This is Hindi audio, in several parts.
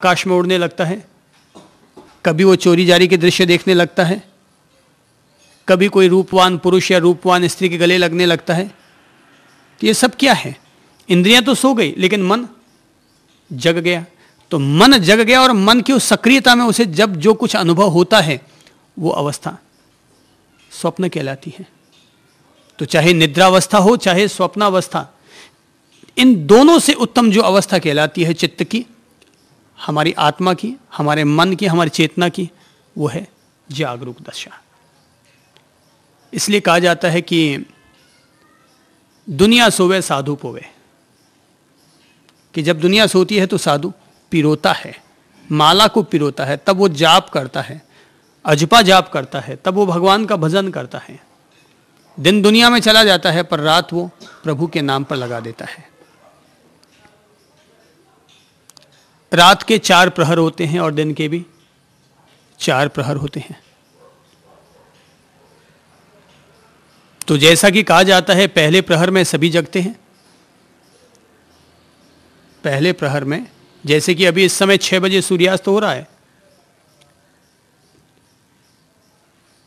आकाश में उड़ने लगता है कभी वो चोरी जारी के दृश्य देखने लगता है कभी कोई रूपवान पुरुष या रूपवान स्त्री के गले लगने लगता है तो ये सब क्या है इंद्रियां तो सो गई लेकिन मन जग गया तो मन जग गया और मन की उस सक्रियता में उसे जब जो कुछ अनुभव होता है वो अवस्था स्वप्न कहलाती है तो चाहे निद्रावस्था हो चाहे स्वप्नावस्था इन दोनों से उत्तम जो अवस्था कहलाती है चित्त की हमारी आत्मा की हमारे मन की हमारी चेतना की वो है जागरूक दशा इसलिए कहा जाता है कि दुनिया सोवे साधु पोवे कि जब दुनिया सोती है तो साधु पिरोता है माला को पिरोता है तब वो जाप करता है अजपा जाप करता है तब वो भगवान का भजन करता है दिन दुनिया में चला जाता है पर रात वो प्रभु के नाम पर लगा देता है रात के चार प्रहर होते हैं और दिन के भी चार प्रहर होते हैं तो जैसा कि कहा जाता है पहले प्रहर में सभी जगते हैं पहले प्रहर में जैसे कि अभी इस समय छह बजे सूर्यास्त हो रहा है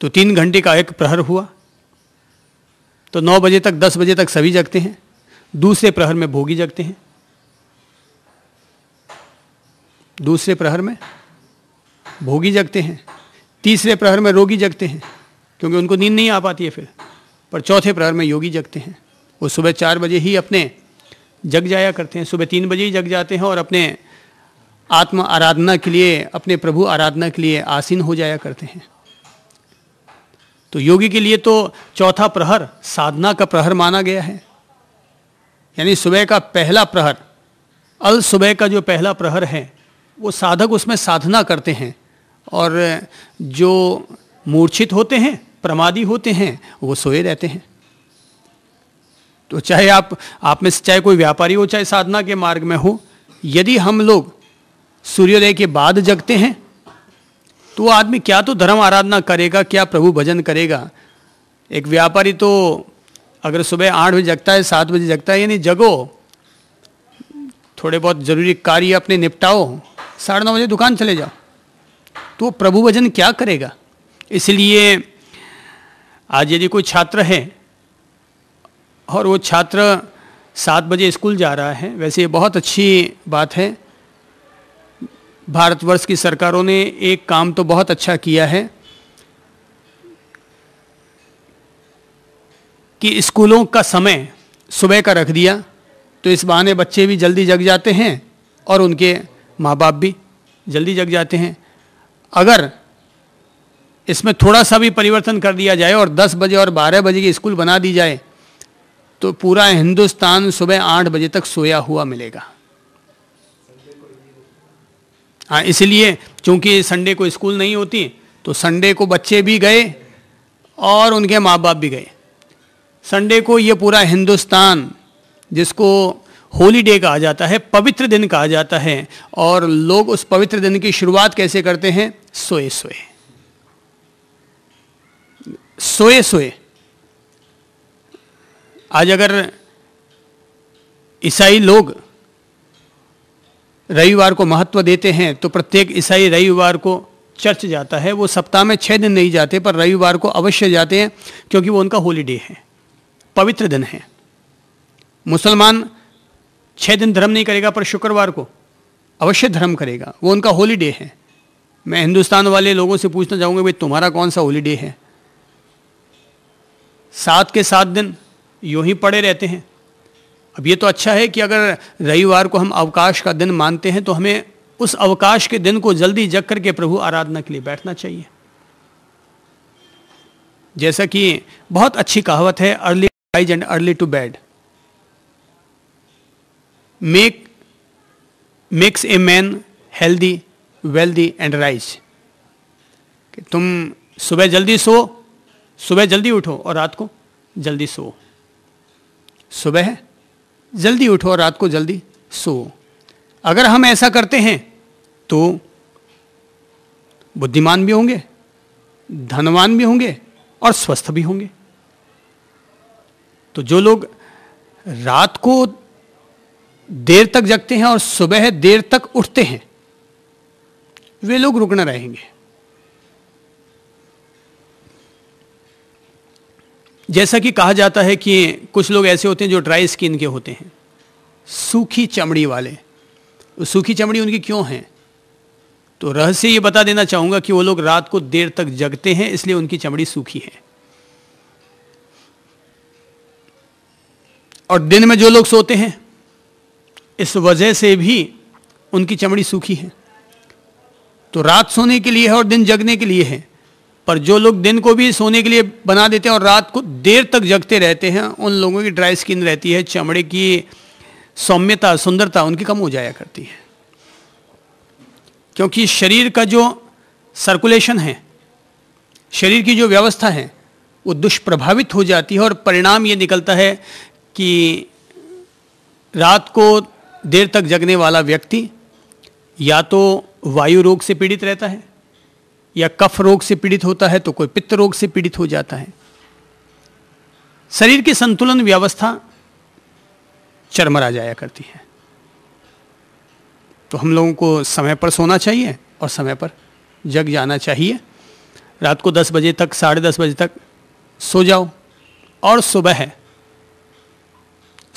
तो तीन घंटे का एक प्रहर हुआ तो नौ बजे तक दस बजे तक सभी जगते हैं दूसरे प्रहर में भोगी जगते हैं दूसरे प्रहर में भोगी जगते हैं तीसरे प्रहर में रोगी जगते हैं क्योंकि उनको नींद नहीं आ पाती है फिर पर चौथे प्रहर में योगी जगते हैं वो सुबह चार बजे ही अपने जग जाया करते हैं सुबह तीन बजे ही जग जाते हैं और अपने आत्म आराधना के लिए अपने प्रभु आराधना के लिए आसीन हो जाया करते हैं तो योगी के लिए तो चौथा प्रहर साधना का प्रहर माना गया है यानी सुबह का पहला प्रहर अल सुबह का जो पहला प्रहर है वो साधक उसमें साधना करते हैं और जो मूर्छित होते हैं प्रमादी होते हैं वो सोए रहते हैं तो चाहे आप आप में से चाहे कोई व्यापारी हो चाहे साधना के मार्ग में हो यदि हम लोग सूर्योदय के बाद जगते हैं तो आदमी क्या तो धर्म आराधना करेगा क्या प्रभु भजन करेगा एक व्यापारी तो अगर सुबह आठ बजे जगता है सात बजे जगता है यानी जगो थोड़े बहुत ज़रूरी कार्य अपने निपटाओ साढ़े नौ बजे दुकान चले जाओ तो प्रभु भजन क्या करेगा इसलिए आज यदि कोई छात्र है और वो छात्र सात बजे स्कूल जा रहा है वैसे ये बहुत अच्छी बात है भारतवर्ष की सरकारों ने एक काम तो बहुत अच्छा किया है कि स्कूलों का समय सुबह का रख दिया तो इस बहाने बच्चे भी जल्दी जग जाते हैं और उनके माँ बाप भी जल्दी जग जाते हैं अगर इसमें थोड़ा सा भी परिवर्तन कर दिया जाए और 10 बजे और 12 बजे की स्कूल बना दी जाए तो पूरा हिंदुस्तान सुबह आठ बजे तक सोया हुआ मिलेगा हाँ इसलिए चूंकि संडे को स्कूल नहीं होती तो संडे को बच्चे भी गए और उनके माँ बाप भी गए संडे को ये पूरा हिंदुस्तान जिसको होली डे कहा जाता है पवित्र दिन कहा जाता है और लोग उस पवित्र दिन की शुरुआत कैसे करते हैं सोए सोए सोए सोए आज अगर ईसाई लोग रविवार को महत्व देते हैं तो प्रत्येक ईसाई रविवार को चर्च जाता है वो सप्ताह में छः दिन नहीं जाते पर रविवार को अवश्य जाते हैं क्योंकि वो उनका होलीडे है पवित्र दिन है मुसलमान छः दिन धर्म नहीं करेगा पर शुक्रवार को अवश्य धर्म करेगा वो उनका होलीडे है मैं हिंदुस्तान वाले लोगों से पूछना चाहूँगा भाई तुम्हारा कौन सा डे है सात के सात दिन यूँ ही पड़े रहते हैं अब ये तो अच्छा है कि अगर रविवार को हम अवकाश का दिन मानते हैं तो हमें उस अवकाश के दिन को जल्दी जग करके प्रभु आराधना के लिए बैठना चाहिए जैसा कि बहुत अच्छी कहावत है early rise and early to bed make makes a man healthy, wealthy and rich. कि तुम सुबह जल्दी सो सुबह जल्दी उठो और रात को जल्दी सो सुबह जल्दी उठो और रात को जल्दी सो अगर हम ऐसा करते हैं तो बुद्धिमान भी होंगे धनवान भी होंगे और स्वस्थ भी होंगे तो जो लोग रात को देर तक जगते हैं और सुबह देर तक उठते हैं वे लोग रुकना रहेंगे जैसा कि कहा जाता है कि कुछ लोग ऐसे होते हैं जो ड्राई स्किन के होते हैं सूखी चमड़ी वाले सूखी चमड़ी उनकी क्यों है तो रहस्य ये बता देना चाहूंगा कि वो लोग रात को देर तक जगते हैं इसलिए उनकी चमड़ी सूखी है और दिन में जो लोग सोते हैं इस वजह से भी उनकी चमड़ी सूखी है तो रात सोने के लिए है और दिन जगने के लिए है पर जो लोग दिन को भी सोने के लिए बना देते हैं और रात को देर तक जगते रहते हैं उन लोगों की ड्राई स्किन रहती है चमड़े की सौम्यता सुंदरता उनकी कम हो जाया करती है क्योंकि शरीर का जो सर्कुलेशन है शरीर की जो व्यवस्था है वो दुष्प्रभावित हो जाती है और परिणाम ये निकलता है कि रात को देर तक जगने वाला व्यक्ति या तो वायु रोग से पीड़ित रहता है या कफ रोग से पीड़ित होता है तो कोई पित्त रोग से पीड़ित हो जाता है शरीर की संतुलन व्यवस्था चरमरा जाया करती है तो हम लोगों को समय पर सोना चाहिए और समय पर जग जाना चाहिए रात को दस बजे तक साढ़े दस बजे तक सो जाओ और सुबह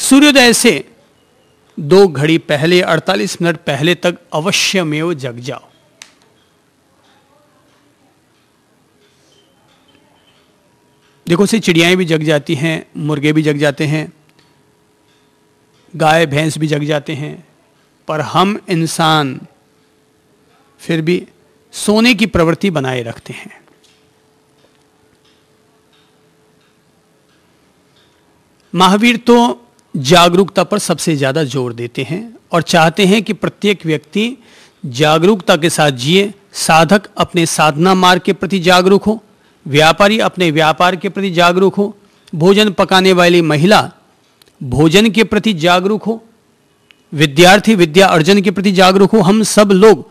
सूर्योदय से दो घड़ी पहले 48 मिनट पहले तक अवश्य में जग जाओ देखो से चिड़ियाएं भी जग जाती हैं मुर्गे भी जग जाते हैं गाय भैंस भी जग जाते हैं पर हम इंसान फिर भी सोने की प्रवृत्ति बनाए रखते हैं महावीर तो जागरूकता पर सबसे ज़्यादा जोर देते हैं और चाहते हैं कि प्रत्येक व्यक्ति जागरूकता के साथ जिए साधक अपने साधना मार्ग के प्रति जागरूक हो व्यापारी अपने व्यापार के प्रति जागरूक हो भोजन पकाने वाली महिला भोजन के प्रति जागरूक हो विद्यार्थी विद्या अर्जन के प्रति जागरूक हो हम सब लोग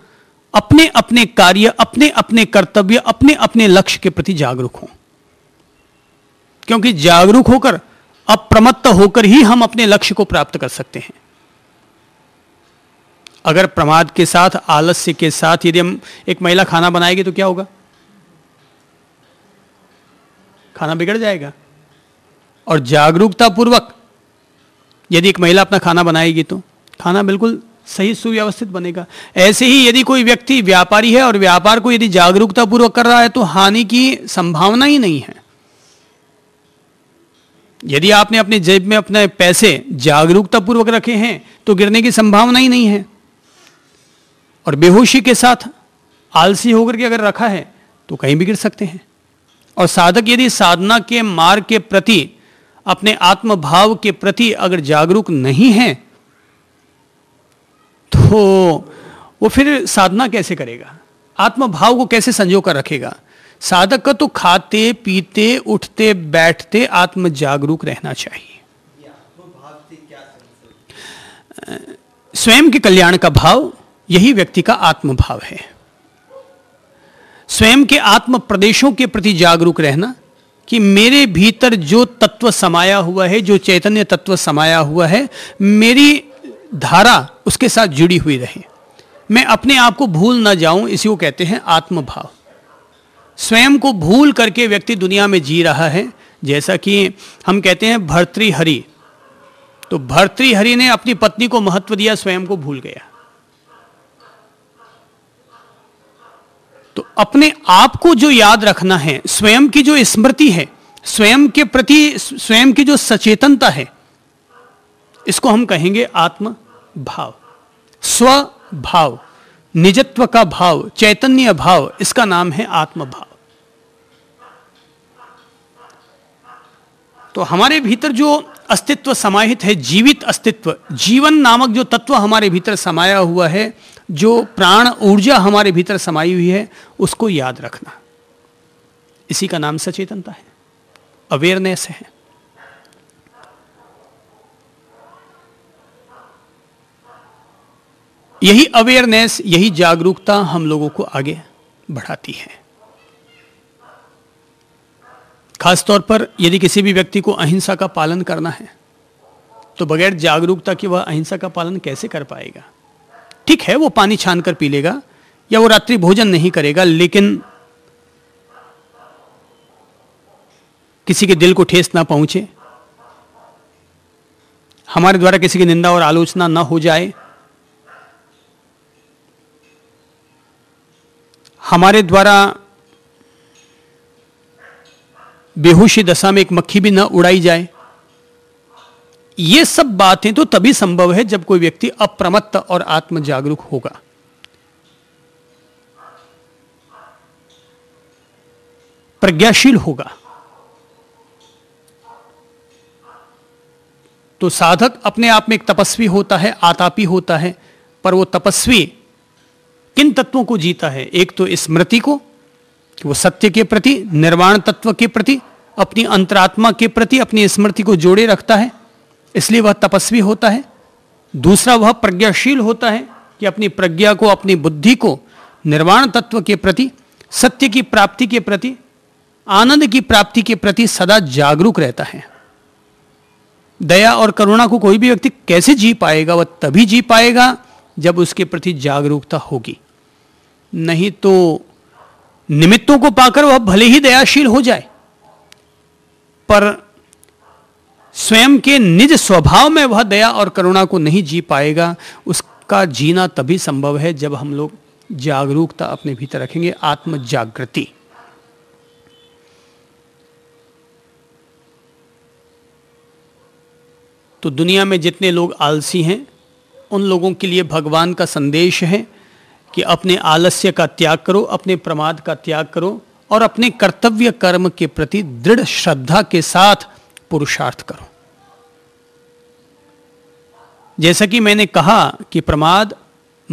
अपने अपने कार्य अपने अपने कर्तव्य अपने अपने लक्ष्य के प्रति जागरूक हों क्योंकि जागरूक होकर अप्रमत्त होकर ही हम अपने लक्ष्य को प्राप्त कर सकते हैं अगर प्रमाद के साथ आलस्य के साथ यदि हम एक महिला खाना बनाएगी तो क्या होगा खाना बिगड़ जाएगा और जागरूकता पूर्वक यदि एक महिला अपना खाना बनाएगी तो खाना बिल्कुल सही सुव्यवस्थित बनेगा ऐसे ही यदि कोई व्यक्ति व्यापारी है और व्यापार को यदि जागरूकता पूर्वक कर रहा है तो हानि की संभावना ही नहीं है यदि आपने अपने जेब में अपने पैसे जागरूकतापूर्वक रखे हैं तो गिरने की संभावना ही नहीं है और बेहोशी के साथ आलसी होकर के अगर रखा है तो कहीं भी गिर सकते हैं और साधक यदि साधना के मार्ग के प्रति अपने आत्मभाव के प्रति अगर जागरूक नहीं है तो वो फिर साधना कैसे करेगा आत्मभाव को कैसे संजो कर रखेगा साधक का तो खाते पीते उठते बैठते आत्म जागरूक रहना चाहिए स्वयं के कल्याण का भाव यही व्यक्ति का आत्म भाव है स्वयं के आत्म प्रदेशों के प्रति जागरूक रहना कि मेरे भीतर जो तत्व समाया हुआ है जो चैतन्य तत्व समाया हुआ है मेरी धारा उसके साथ जुड़ी हुई रहे मैं अपने आप को भूल ना जाऊं इसी को कहते हैं आत्मभाव स्वयं को भूल करके व्यक्ति दुनिया में जी रहा है जैसा कि हम कहते हैं भर्तृहरि तो भर्तृहरि ने अपनी पत्नी को महत्व दिया स्वयं को भूल गया तो अपने आप को जो याद रखना है स्वयं की जो स्मृति है स्वयं के प्रति स्वयं की जो सचेतनता है इसको हम कहेंगे आत्म भाव स्वभाव निजत्व का भाव चैतन्य भाव इसका नाम है आत्मभाव तो हमारे भीतर जो अस्तित्व समाहित है जीवित अस्तित्व जीवन नामक जो तत्व हमारे भीतर समाया हुआ है जो प्राण ऊर्जा हमारे भीतर समाई हुई है उसको याद रखना इसी का नाम सचेतनता है अवेयरनेस है यही अवेयरनेस यही जागरूकता हम लोगों को आगे बढ़ाती है खासतौर पर यदि किसी भी व्यक्ति को अहिंसा का पालन करना है तो बगैर जागरूकता के वह अहिंसा का पालन कैसे कर पाएगा ठीक है वो पानी छान कर पी लेगा या वो रात्रि भोजन नहीं करेगा लेकिन किसी के दिल को ठेस ना पहुंचे हमारे द्वारा किसी की निंदा और आलोचना ना हो जाए हमारे द्वारा बेहोशी दशा में एक मक्खी भी न उड़ाई जाए ये सब बातें तो तभी संभव है जब कोई व्यक्ति अप्रमत्त और आत्म जागरूक होगा प्रज्ञाशील होगा तो साधक अपने आप में एक तपस्वी होता है आतापी होता है पर वो तपस्वी किन तत्वों को जीता है एक तो स्मृति को कि वो सत्य के प्रति निर्वाण तत्व के प्रति अपनी अंतरात्मा के प्रति अपनी स्मृति को जोड़े रखता है इसलिए वह तपस्वी होता है दूसरा वह प्रज्ञाशील होता है कि अपनी प्रज्ञा को अपनी बुद्धि को निर्वाण तत्व के प्रति सत्य की प्राप्ति के प्रति आनंद की प्राप्ति के प्रति सदा जागरूक रहता है दया और करुणा को कोई भी व्यक्ति कैसे जी पाएगा वह तभी जी पाएगा जब उसके प्रति जागरूकता होगी नहीं तो निमित्तों को पाकर वह भले ही दयाशील हो जाए पर स्वयं के निज स्वभाव में वह दया और करुणा को नहीं जी पाएगा उसका जीना तभी संभव है जब हम लोग जागरूकता अपने भीतर रखेंगे आत्म जागृति तो दुनिया में जितने लोग आलसी हैं उन लोगों के लिए भगवान का संदेश है कि अपने आलस्य का त्याग करो अपने प्रमाद का त्याग करो और अपने कर्तव्य कर्म के प्रति दृढ़ श्रद्धा के साथ पुरुषार्थ करो जैसा कि मैंने कहा कि प्रमाद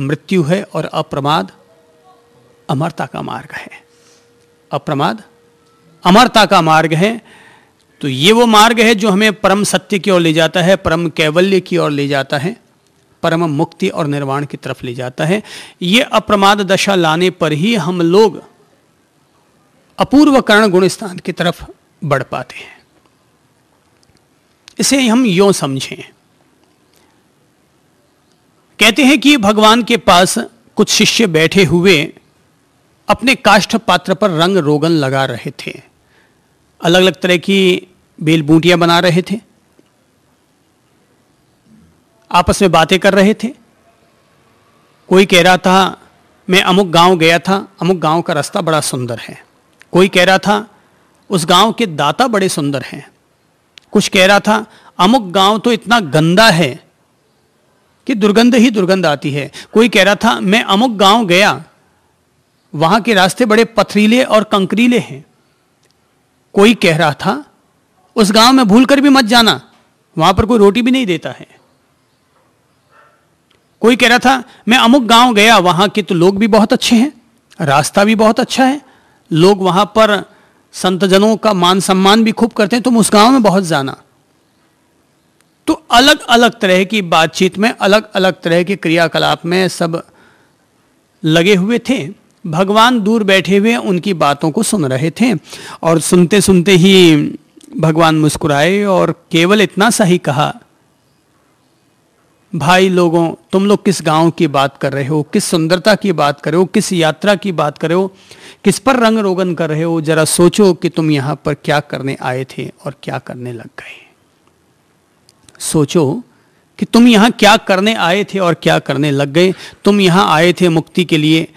मृत्यु है और अप्रमाद अमरता का मार्ग है अप्रमाद अमरता का मार्ग है तो ये वो मार्ग है जो हमें परम सत्य की ओर ले जाता है परम कैवल्य की ओर ले जाता है परम मुक्ति और निर्वाण की तरफ ले जाता है ये अप्रमाद दशा लाने पर ही हम लोग अपूर्व कर्ण गुण स्थान की तरफ बढ़ पाते हैं इसे हम यो समझें कहते हैं कि भगवान के पास कुछ शिष्य बैठे हुए अपने काष्ठ पात्र पर रंग रोगन लगा रहे थे अलग अलग तरह की बेल बना रहे थे आपस में बातें कर रहे थे कोई कह रहा था मैं अमुक गांव गया था अमुक गांव का रास्ता बड़ा सुंदर है कोई कह रहा था उस गांव के दाता बड़े सुंदर हैं कुछ कह रहा था अमुक गांव तो इतना गंदा है कि दुर्गंध ही दुर्गंध आती है कोई कह रहा था मैं अमुक गांव गया वहां के रास्ते बड़े पथरीले और कंकरीले हैं कोई कह रहा था उस गांव में भूल कर भी मत जाना वहां पर कोई रोटी भी नहीं देता है कोई कह रहा था मैं अमुक गांव गया वहां के तो लोग भी बहुत अच्छे हैं रास्ता भी बहुत अच्छा है लोग वहां पर संतजनों का मान सम्मान भी खूब करते हैं तुम उस गांव में बहुत जाना तो अलग अलग तरह की बातचीत में अलग अलग तरह के क्रियाकलाप में सब लगे हुए थे भगवान दूर बैठे हुए उनकी बातों को सुन रहे थे और सुनते सुनते ही भगवान मुस्कुराए और केवल इतना सा ही कहा भाई लोगों तुम लोग किस गांव की बात कर रहे हो किस सुंदरता की बात कर रहे हो किस यात्रा की बात कर रहे हो किस पर रंग रोगन कर रहे हो जरा सोचो कि तुम यहां पर क्या करने आए थे और क्या करने लग गए सोचो कि तुम यहां क्या करने आए थे और क्या करने लग गए तुम यहां आए थे मुक्ति के लिए